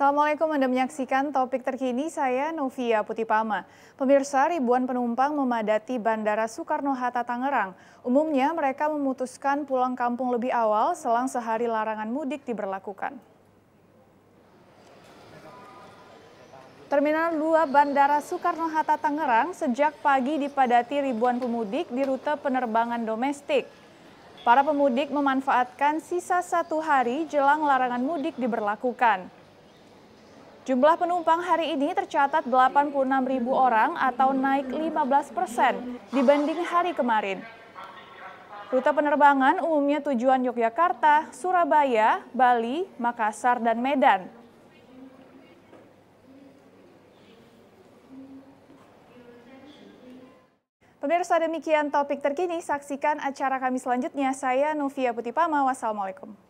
Assalamualaikum Anda menyaksikan topik terkini saya Novia Putipama. Pemirsa ribuan penumpang memadati Bandara Soekarno-Hatta Tangerang. Umumnya mereka memutuskan pulang kampung lebih awal selang sehari larangan mudik diberlakukan. Terminal 2 Bandara Soekarno-Hatta Tangerang sejak pagi dipadati ribuan pemudik di rute penerbangan domestik. Para pemudik memanfaatkan sisa satu hari jelang larangan mudik diberlakukan. Jumlah penumpang hari ini tercatat 86.000 orang atau naik 15 persen dibanding hari kemarin. Rute penerbangan umumnya tujuan Yogyakarta, Surabaya, Bali, Makassar, dan Medan. Pemirsa demikian topik terkini, saksikan acara kami selanjutnya. Saya Novia Putipama, wassalamualaikum.